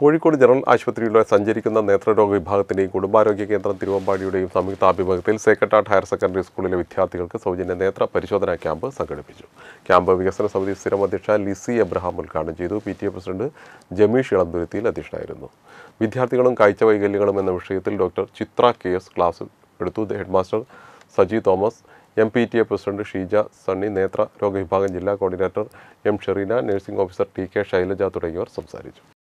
Kozhikode general ആശുപത്രിയിലൂടെ സഞ്ചരിക്കുന്ന നേത്രരോഗ വിഭാഗത്തിൻ്റെയും കുടുംബാരോഗ്യ കേന്ദ്രം തിരുവമ്പാടിയുടെയും സംയുക്താഭിമുഖ്യത്തിൽ സേക്കട്ടാട്ട് ഹയർ സെക്കൻഡറി സ്കൂളിലെ വിദ്യാർത്ഥികൾക്ക് സൗജന്യ നേത്ര പരിശോധനാ ക്യാമ്പ് സംഘടിപ്പിച്ചു ക്യാമ്പ് വികസന സമിതി സ്ഥിരം അധ്യക്ഷ ലിസി എബ്രഹാം ഉദ്ഘാടനം ചെയ്തു P T A president Jameesh ഇളന്തുരുത്തിയിൽ അധ്യക്ഷനായിരുന്നു വിദ്യാർത്ഥികളും കാഴ്ച വൈകല്യങ്ങളും എന്ന വിഷയത്തിൽ doctor Chitra K S class എടുത്തു headmaster Saji Thomas M P T A president Sheeja Sunny നേത്ര രോഗവിഭാഗം ജില്ലാ coordinator M Shereena nursing officer T K Shailaja തുടങ്ങിയവർ സംസാരിച്ചു